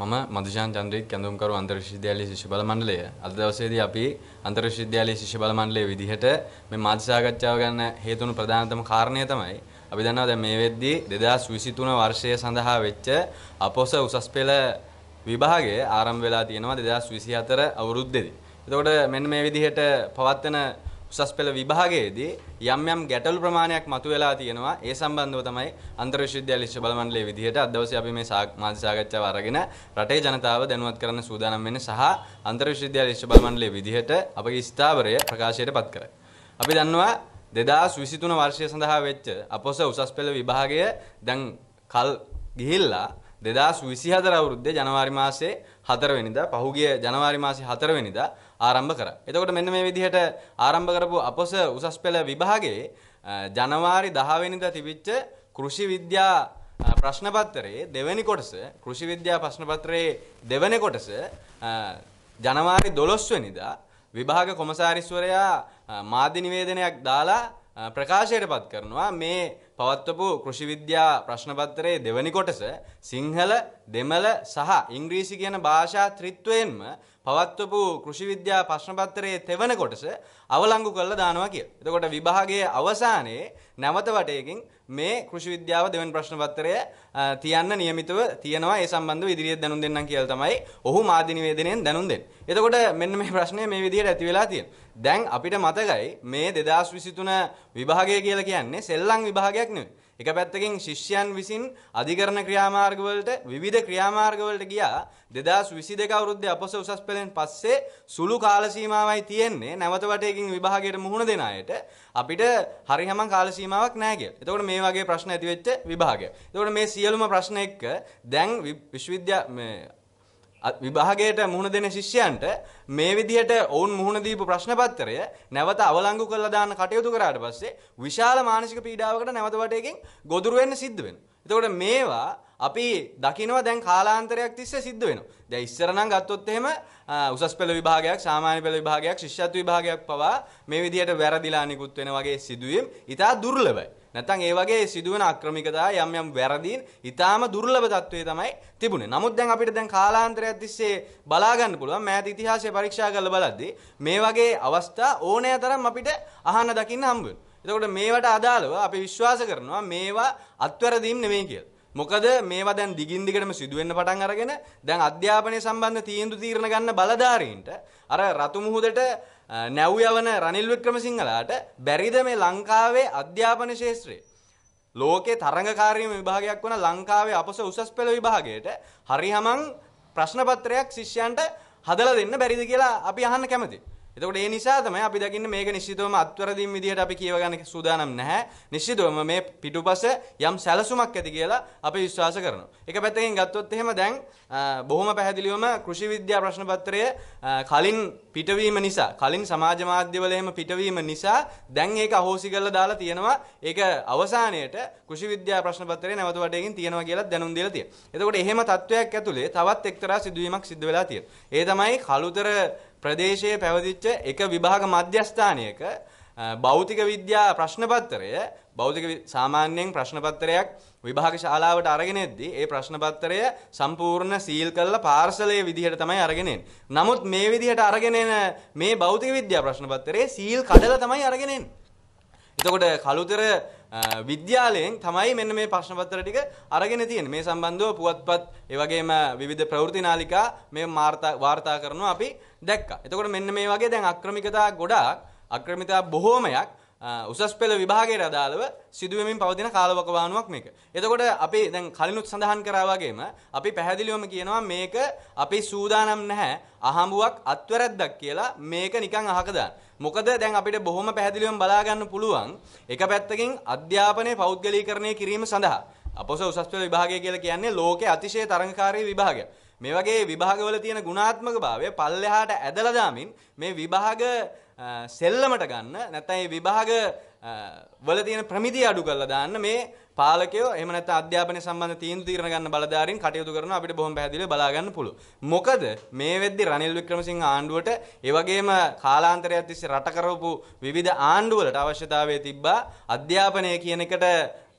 මම මදුෂාන් චන්ද්‍රීත් කැඳුම්කරු අන්තර්විශ්වවිද්‍යාලයේ ශිෂ්‍ය බල මණ්ඩලය. අද දවසේදී අපි අන්තර්විශ්වවිද්‍යාලයේ ශිෂ්‍ය බල මණ්ඩලයේ විදිහට මේ මාධ්‍ය සාකච්ඡාව ගන්න හේතුණු ප්‍රධානතම කාරණය තමයි අපි දන්නවා දැන් මේ වෙද්දී 2023 වර්ෂය සඳහා වෙච්ච අපොස උසස් පෙළ විභාගය ආරම්භ වෙලා තියෙනවා 2024 අවුරුද්දේදී. එතකොට මෙන්න මේ විදිහට පවත්වන උසස් පෙළ විභාගයේදී යම් යම් ගැටලු ප්‍රමාණයක් මතුවලා තියෙනවා. ඒ සම්බන්ධව තමයි අන්තර් විශ්වවිද්‍යාල ශිෂ්‍ය බලමණ්ඩලයේ විදිහට අද දවසේ අපි මේ මාධ්‍ය සාකච්ඡාව අරගෙන රටේ ජනතාව දැනුවත් කරන්න සූදානම් වෙන්නේ සහ අන්තර් විශ්වවිද්‍යාල ශිෂ්‍ය බලමණ්ඩලයේ විදිහට අපගේ ස්ථාවරය ප්‍රකාශයට පත් කරයි. අපි දන්නවා 2023 වර්ෂය සඳහා වෙච්ච අපොස උසස් පෙළ විභාගය දැන් කල් ගිහිල්ලා 2024 අවුරුද්දේ ජනවාරි මාසයේ 4 වෙනිදා පහුගිය ජනවාරි මාසයේ 4 වෙනිදා ආරම්භ කරා. එතකොට මෙන්න මේ විදිහට ආරම්භ කරපු අපොස උසස් පෙළ විභාගයේ ජනවාරි 10 වෙනිදා තිබිච්ච කෘෂි විද්‍යා ප්‍රශ්න පත්‍රයේ දෙවෙනි කොටස කෘෂි විද්‍යා ප්‍රශ්න පත්‍රයේ දෙවෙනි කොටස ජනවාරි 12 වෙනිදා විභාග කොමසාරිස්වරයා මාධ්‍ය නිවේදනයක් දාලා ප්‍රකාශයටපත් කරනවා මේ පවත්වපු කෘෂි විද්‍යා ප්‍රශ්න පත්‍රයේ දෙවෙනි කොටස සිංහල දෙමළ සහ ඉංග්‍රීසි කියන භාෂා ත්‍රිත්වයෙන්ම පවත්වපු කෘෂිවිද්‍යා ප්‍රශ්නපත්‍රයේ තෙවන කොටස අවලංගු කරලා දානවා කිය. එතකොට විභාගයේ අවසානයේ නැවත වටයකින් මේ කෘෂිවිද්‍යාව දෙවන ප්‍රශ්නපත්‍රය තියන්න නියමිතව තියනවා ඒ සම්බන්ධව ඉදිරියට දැනුම් දෙන්නම් කියලා තමයි ඔහු මාධ්‍ය නිවේදනයෙන් දැනුම් දෙන්නේ. එතකොට මෙන්න මේ ප්‍රශ්නය මේ විදිහට ඇති වෙලා තියෙනවා. දැන් අපිට මතකයි මේ 2023 විභාගය කියලා කියන්නේ සෙල්ලම් විභාගයක් නෙවෙයි. එක පැත්තකින් ශිෂ්‍යයන් විසින් අධිකරණ ක්‍රියාමාර්ගවලට විවිධ ක්‍රියාමාර්ගවලට ගියා 2022 අවුරුද්දේ අපොස උසස් පෙළෙන් පස්සේ සුළු කාල සීමාවයි තියෙන්නේ නැවත වටයකින් විභාගයට මුහුණ දෙන අයට අපිට හරියම කාල සීමාවක් නැහැ කියලා. එතකොට මේ වගේ ප්‍රශ්න ඇති වෙච්ච විභාගය. එතකොට මේ සියලුම ප්‍රශ්න එක්ක දැන් විශ්වවිද්‍යා විභාගයට මුහුණ දෙන ශිෂ්‍යයන්ට මේ විදිහට ඔවුන් මුහුණ දීපු ප්‍රශ්නපත්‍රය නැවත අවලංගු කරලා දාන්න කටයුතු කරාට පස්සේ විශාල මානසික පීඩාවකට නැවත වටේකින් ගොදුරු වෙන්න සිද්ධ වෙනවා. එතකොට මේවා අපි දකිනවා දැන් කාලාන්තරයක් තිස්සේ සිද්ධ වෙනවා. දැන් ඉස්සර නම් ගත්තොත් එහෙම උසස් පෙළ විභාගයක්, සාමාන්‍ය පෙළ විභාගයක්, ශිෂ්‍යත්ව විභාගයක් පවා මේ විදිහට වැරදිලා නිකුත් වෙන වගේ සිදුවීම් ඉතා දුර්ලභයි. නැත්නම් ඒ වගේ සිදුවන අක්‍රමිකතා යම් යම් වැරදීන් ඊටාම දුර්ලභ තත්වයේ තමයි තිබුණේ. නමුත් දැන් අපිට දැන් කාලාන්තරයක් තිස්සේ බලා ගන්න පුළුවන් මෑත ඉතිහාසය පරීක්ෂා කරලා බලද්දී මේ වගේ අවස්ථා ඕනෑ තරම් අපිට අහන්න දකින්න හම්බ වෙනවා. එතකොට මේවට අදාළව අපි විශ්වාස කරනවා මේවා අත්වැරදීම් නෙමෙයි කියලා. මොකද මේවා දැන් දිගින් දිගටම සිදුවෙන්න පටන් අරගෙන දැන් අධ්‍යාපනය සම්බන්ධ තීන්දුව තීරණ ගන්න බලධාරීන්ට අර රතු මුහුදට නැව් යවන රනිල් වික්‍රමසිංහලාට බැරිද මේ ලංකාවේ අධ්‍යාපන ශාස්ත්‍රයේ ලෝකේ තරඟකාරීම විභාගයක් වන ලංකාවේ අපොස උසස් පෙළ විභාගයට හරිහමං ප්‍රශ්න පත්‍රයක් ශිෂ්‍යයන්ට හදලා දෙන්න බැරිද කියලා අපි අහන්න කැමතියි. එතකොට ඒ නිසා තමයි අපි දකින්නේ මේක නිශ්චිතවම අත්වරදීන් විදිහට අපි කියව ගන්න සූදානම් නැහැ. නිශ්චිතවම මේ පිටුපස යම් සැලසුමක් ඇති කියලා අපි විශ්වාස කරනවා. එක පැත්තකින් ගත්තොත් එහෙම දැන් බොහොම පැහැදිලිවම කෘෂි විද්‍යා ප්‍රශ්න පත්‍රය කලින් පිටවීම නිසා කලින් සමාජ මාධ්‍යවල එහෙම පිටවීම නිසා දැන් ඒක අහෝසි කරලා දාලා තියෙනවා. ඒක අවසානයේට කෘෂි විද්‍යා ප්‍රශ්න පත්‍රය නැවත වටේකින් තියෙනවා කියලා දැනුම් දීලා තියෙනවා. එතකොට එහෙම තත්වයක් ඇතුලේ තවත් එක්තරා සිදුවීමක් සිද්ධ වෙලා තියෙනවා. ඒ තමයි කලුතර ප්‍රදේශයේ පැවතිච්ච එක විභාග මධ්‍යස්ථානයක භෞතික විද්‍යා ප්‍රශ්නපත්‍රය භෞතික සාමාන්‍යයෙන් ප්‍රශ්නපත්‍රයක් විභාග ශාලාවට අරගෙන එද්දී ඒ ප්‍රශ්නපත්‍රය සම්පූර්ණ සීල් කරලා පාර්සලයේ විදිහට තමයි අරගෙන එන්නේ. නමුත් මේ විදිහට අරගෙන මේ භෞතික විද්‍යා ප්‍රශ්නපත්‍රයේ සීල් කඩලා තමයි අරගෙන එන්නේ. එතකොට කළුතර විද්‍යාලයෙන් තමයි මෙන්න මේ ප්‍රශ්නපත්‍ර ටික අරගෙන තියෙන්නේ. මේ සම්බන්ධව පුවත්පත් ඒ වගේම විවිධ ප්‍රවෘත්ති නාලිකා මේ වාර්තා කරනවා අපි දැක්කා. එතකොට මෙන්න මේ වගේ දැන් අක්‍රමිකතා ගොඩාක් අක්‍රමිතා බොහෝමයක් උසස් පෙළ විභාගයට අදාළව සිදුවෙමින් පවතින කාලවකවානුවක් මේක. එතකොට අපි දැන් කලිනුත් සඳහන් කරා වගේම අපි පැහැදිලිවම කියනවා මේක අපි සූදානම් නැහැ අහඹුවක් අත්වැරද්දක් කියලා මේක නිකන් අහක දාන්න. මොකද දැන් අපිට බොහොම පැහැදිලිවම බලා ගන්න පුළුවන් එක පැත්තකින් අධ්‍යාපනය පෞද්ගලීකරණය කිරීම සඳහා අපොස උසස් පෙළ විභාගය කියලා කියන්නේ ලෝකයේ අතිශය තරඟකාරී විභාගයක්. මේ වගේ විභාගවල තියෙන ගුණාත්මක භාවය පල්ලෙහාට ඇදලා දාමින් මේ විභාග සෙල්ලමට ගන්න නැත්නම් විභාග වල තියෙන ප්‍රමිතිය අඩු කරලා දාන්න මේ පාලකයෝ එහෙම නැත්නම් අධ්‍යාපනය සම්බන්ධ තීන්දුව తీරන ගන්න බලධාරීන් කටයුතු කරන අපිට බොහොම පැහැදිලිව බලා ගන්න පුළුවන්. මොකද මේ වෙද්දි රනිල් වික්‍රමසිංහ ආණ්ඩුවට ඒ වගේම කාලාන්තරයක් තිස්සේ රට කරවපු විවිධ ආණ්ඩුවලට අවශ්‍යතාවය තිබ්බා අධ්‍යාපනය කියන එකට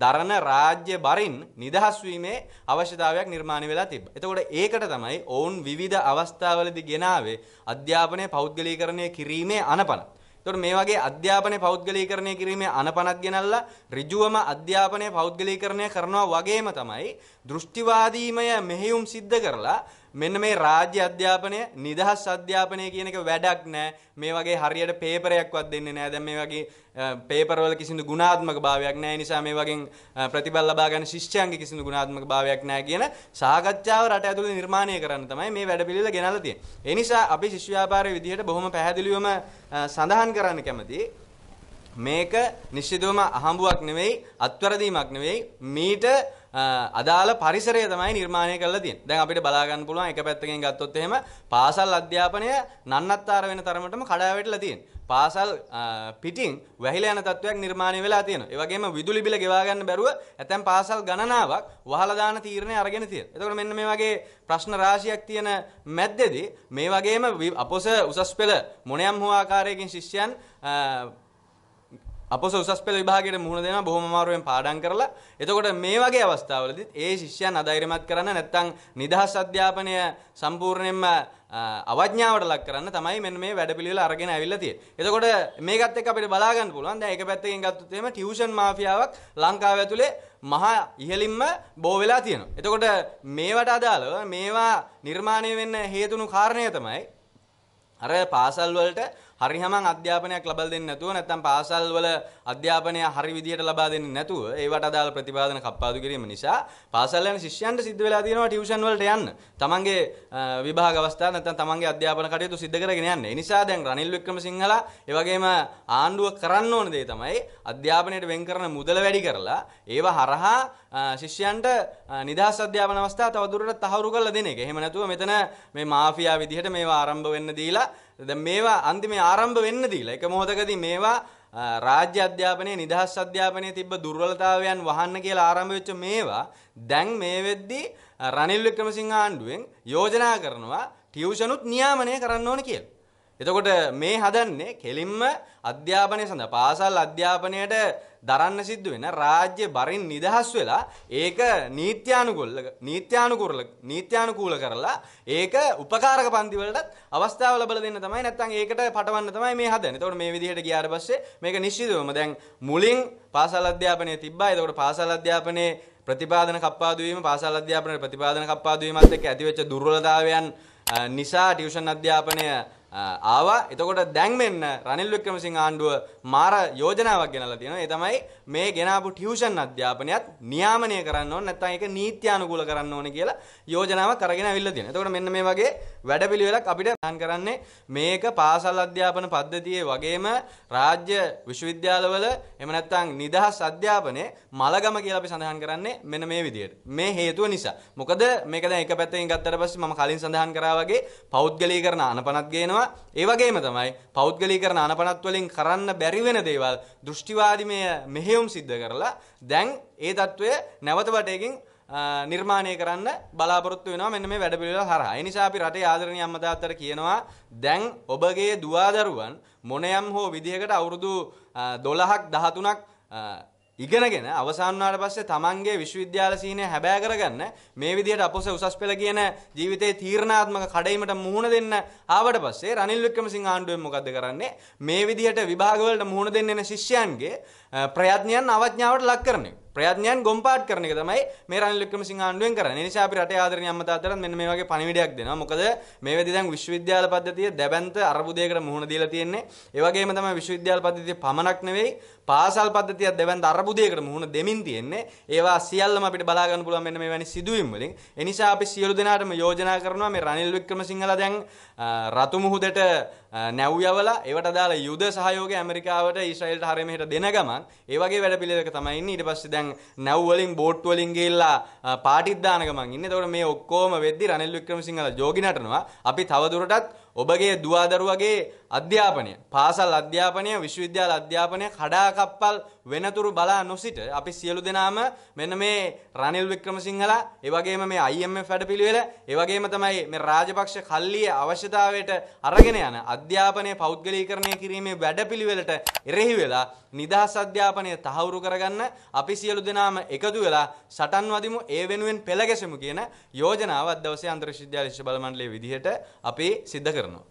දරණ රාජ්‍ය බරින් නිදහස් වීමේ අවශ්‍යතාවයක් නිර්මාණය වෙලා තිබ්බා. එතකොට ඒකට තමයි ඔවුන් විවිධ අවස්ථාවලදී ගෙනාවේ අධ්‍යාපනය පෞද්ගලීකරණය කිරීමේ අනපන. එතකොට මේ වගේ අධ්‍යාපනය පෞද්ගලීකරණය කිරීමේ අනපනක් ගෙනල්ලා ඍජුවම අධ්‍යාපනය පෞද්ගලීකරණය කරනවා වගේම තමයි දෘෂ්ටිවාදීමය මෙහෙයුම් සිද්ධ කරලා මෙන්න මේ රාජ්‍ය අධ්‍යාපනය නිදහස් අධ්‍යාපනය කියන එක වැඩක් නෑ මේ වගේ හරියට පේපරයක්වත් දෙන්නේ නෑ දැන් මේ වගේ පේපරවල කිසිදු ගුණාත්මක භාවයක් නෑ නිසා මේ වගේ ප්‍රතිඵල ලබා ගන්න ශිෂ්‍යයන්ගේ කිසිදු ගුණාත්මක භාවයක් නෑ කියන සාකච්ඡාව රට ඇතුළේ නිර්මාණය කරන්න තමයි මේ වැඩපිළිවෙල ගෙනල්ලා තියෙන්නේ. ඒ නිසා අපි ශිෂ්‍ය ව්‍යාපාරයේ විදිහට බොහොම පැහැදිලිවම සඳහන් කරන්න කැමතියි. මේක නිශ්චිතවම අහඹුවක් නෙවෙයි අත්වරදීමක් නෙවෙයි මීට අදාළ පරිසරය තමයි නිර්මාණය කරලා තියෙන්නේ. දැන් අපිට බලා ගන්න පුළුවන් එක පැත්තකින් ගත්තොත් එහෙම පාසල් අධ්‍යාපනය නන්නත්තර වෙන තරමටම කඩාවැටලා තියෙන්නේ. පාසල් පිටින් වැහිලා යන තත්වයක් නිර්මාණය වෙලා තියෙනවා. ඒ වගේම විදුලි බිල ගෙවා ගන්න බැරුව ඇතැම් පාසල් ගණනාවක් වහලා දාන තීරණය අරගෙන තියෙනවා. එතකොට මෙන්න මේ වගේ ප්‍රශ්න රාශියක් තියෙන මැද්දේදී මේ වගේම අපොස උසස් පෙළ මොනියම් හෝ ආකාරයකින් ශිෂ්‍යයන් අපොස උසස් පෙළ විභාගයට මුහුණ දෙනවා බොහොම අමාරුවෙන් පාඩම් කරලා. එතකොට මේ වගේ අවස්ථාවලදී ඒ ශිෂ්‍යයන් අධෛර්යමත් කරන්න නැත්නම් නිදහස් අධ්‍යාපනය සම්පූර්ණයෙන්ම අවඥාවට ලක් කරන්න තමයි මෙන්න මේ වැඩපිළිවෙල අරගෙන ඇවිල්ලා තියෙන්නේ. එතකොට මේකත් එක්ක අපිට බලා ගන්න පුළුවන්. දැන් ඒක පැත්තකින් ගත්තොත් එහෙම ටියුෂන් මාෆියාවක් ලංකාව ඇතුලේ මහා ඉහළින්ම බෝ වෙලා තියෙනවා. එතකොට මේවට අදාළව මේවා නිර්මාණය වෙන්න හේතුණු කාරණය තමයි අර පාසල් වලට හරි හමන් අධ්‍යාපනයක් ලබා දෙන්නේ නැතුව නැත්නම් පාසල් වල අධ්‍යාපනය හරි විදියට ලබා දෙන්නේ නැතුව ඒවට අදාළ ප්‍රතිපාදන කප්පාදු කිරීම නිසා පාසල් යන ශිෂ්‍යයන්ට සිද්ධ වෙලා තියෙනවා ටියුෂන් වලට යන්න. තමන්ගේ විභාග අවස්ථා නැත්නම් තමන්ගේ අධ්‍යාපන කටයුතු සිද්ධ කරගෙන යන්න. ඒ නිසා දැන් රනිල් වික්‍රමසිංහලා ඒ වගේම ආණ්ඩුව කරන්න ඕන දේ තමයි අධ්‍යාපනයට වෙන් කරන මුදල වැඩි කරලා ඒව හරහා ශිෂ්‍යයන්ට නිදහස් අධ්‍යාපන අවස්ථා තවදුරටත් තහවුරු කරලා දෙන එක. එහෙම නැතුව මෙතන මේ මාෆියා විදිහට මේවා ආරම්භ වෙන්න දීලා දැන් මේවා අන්තිමේ ආරම්භ වෙන්න දීලා එක මොහොතකදී මේවා රාජ්‍ය අධ්‍යාපනයේ නිදහස් අධ්‍යාපනයේ තිබ්බ දුර්වලතාවයන් වහන්න කියලා ආරම්භ වෙච්ච මේවා දැන් මේ වෙද්දී රනිල් වික්‍රමසිංහ ආණ්ඩුවෙන් යෝජනා කරනවා ටියුෂනුත් නියාමනය කරන්න ඕන කියලා. එතකොට මේ හදන්නේ කෙලින්ම අධ්‍යාපනය සඳහා පාසල් අධ්‍යාපනයට දරන්න සිද්ධ වෙන රාජ්‍ය බරින් නිදහස් වෙලා ඒක නීත්‍යානුකූල නීත්‍යානුකූල නීත්‍යානුකූල කරලා ඒක උපකාරක පන්ති වලටත් අවස්ථාව ලබා දෙන්න තමයි නැත්නම් ඒකට පටවන්න තමයි මේ හදන්නේ. එතකොට මේ විදිහට ගියාට පස්සේ මේක නිශ්චිතවම දැන් මුලින් පාසල් අධ්‍යාපනය තිබ්බා. එතකොට පාසල් අධ්‍යාපනයේ ප්‍රතිපාදන කප්පාදු වීම පාසල් අධ්‍යාපනයේ ප්‍රතිපාදන කප්පාදු වීමත් එක්ක ඇතිවෙච්ච දුර්වලතාවයන් නිසා ටියුෂන් අධ්‍යාපනය ආවා එතකොට දැන් මෙන්න රනිල් වික්‍රමසිංහ ආණ්ඩුව මාර යෝජනාවක් ගෙනල්ලා තියෙනවා. ඒ තමයි මේ ගෙනාපු ටියුෂන් අධ්‍යාපනයත් නියාමනය කරන්න ඕන නැත්නම් ඒක නීත්‍යානුකූල කරන්න ඕනේ කියලා යෝජනාවක් අරගෙන අවිල්ලා තියෙනවා. එතකොට මෙන්න මේ වගේ වැඩපිළිවෙලක් අපිට ගන්න කරන්නේ මේක පාසල් අධ්‍යාපන පද්ධතියේ වගේම රාජ්‍ය විශ්වවිද්‍යාලවල එහෙම නැත්නම් නිදහස් අධ්‍යාපනයේ මලගම කියලා අපි සඳහන් කරන්නේ මෙන්න මේ විදිහට. මේ හේතුව නිසා. මොකද මේක දැන් එක පැත්තකින් ගත්තට පස්සේ මම කලින් සඳහන් කරා වගේ පෞද්ගලීකරණ අනපනත් ගේනවා ඒ වගේම තමයි පෞද්ගලීකරණ අනපනත් වලින් කරන්න බැරි වෙන දේවල් දෘෂ්ටිවාදීමය මෙහෙයුම් සිද්ධ කරලා දැන් ඒ தত্ত্বය නැවත වටේකින් නිර්මාණය කරන්න බලාපොරොත්තු වෙනවා මෙන්න මේ වැඩ පිළිවෙල හරහා. ඒ නිසා අපි රටේ ආදරණීය අම්මා තාත්තට කියනවා දැන් ඔබගේ දුවා දරුවන් මොනයම් හෝ විදිහකට අවුරුදු 12ක් 13ක් ඉගෙනගෙන අවසන් වුණාට පස්සේ තමන්ගේ විශ්වවිද්‍යාල සීනය හැබෑ කරගන්න මේ විදිහට අපොස උසස් පෙළ කියන ජීවිතේ තීරණාත්මක කඩයිමට මුහුණ දෙන්න ආවට පස්සේ රනිල් වික්‍රමසිංහ ආණ්ඩුවෙන් මොකද්ද කරන්නේ මේ විදිහට විභාගවලට මුහුණ දෙන්න එන ශිෂ්‍යයන්ගේ ප්‍රයත්නයන් අවඥාවට ලක් කරන්නේ ප්‍රයත්නයන් ගොම්පාට් කරන එක තමයි මේ රනිල් වික්‍රමසිංහ ආණ්ඩුවෙන් කරන්නේ. ඒ නිසා අපි රටේ ආදරණීය අම්මා තාත්තලාත් මෙන්න මේ වගේ පණිවිඩයක් දෙනවා. මොකද මේ වෙදී දැන් විශ්වවිද්‍යාල පද්ධතිය දැබැන්ත අර්බුදයකට මුහුණ දීලා තියෙන්නේ. ඒ වගේම තමයි විශ්වවිද්‍යාල පද්ධතිය පමණක් නෙවෙයි පාසල් පද්ධතියත් දැබැන්ත අර්බුදයකට මුහුණ දෙමින් තියෙන්නේ. ඒවා සියල්ලම අපිට බලා ගන්න පුළුවන් මෙන්න මේ වැනි සිදුවීම් වලින්. ඒ නිසා අපි සියලු දෙනාටම යෝජනා කරනවා මේ රනිල් වික්‍රමසිංහලා දැන් රතු මුහුදට නැව් යවලා ඒවට දාලා යුද සහයෝගය ඇමරිකාවට ඊශ්‍රායෙල්ට හරිය මෙහෙට දෙන ගමන් ඒ වගේ වැඩ පිළිවෙලක තමයි ඉන්නේ ඊට පස්සේ දැන් නැව් වලින් බෝට් වලින් ගිහිල්ලා පාටිත් දාන ගමන් ඉන්නේ එතකොට මේ ඔක්කොම වෙද්දි රනිල් වික්‍රමසිංහලා ජෝගි නටනවා අපි තවදුරටත් ඔබගේ දුවදරුවගේ අධ්‍යාපනය පාසල් අධ්‍යාපනය විශ්වවිද්‍යාල අධ්‍යාපනය කඩාකප්පල් වෙනතුරු බලා නොසිට අපි සියලු දෙනාම මෙන්න මේ රනිල් වික්‍රමසිංහලා එවගේම මේ IMF වැඩපිළිවෙල එවගේම තමයි මේ රාජපක්ෂ කල්ලිය අවශ්‍යතාවයට අරගෙන යන අධ්‍යාපනය පෞද්ගලීකරණය කිරීමේ වැඩපිළිවෙලට එරෙහි වෙලා නිදහස් අධ්‍යාපනය තහවුරු කරගන්න අපි සියලු දෙනාම එකතු වෙලා සටන් වදිමු ඒ වෙනුවෙන් පෙළ ගැසෙමු කියන යෝජනාව අද දවසේ අන්තර්විශ්වවිද්‍යාල ශිෂ්‍ය බල මණ්ඩලයේ විදිහට අපි සිද්ධ කරනවා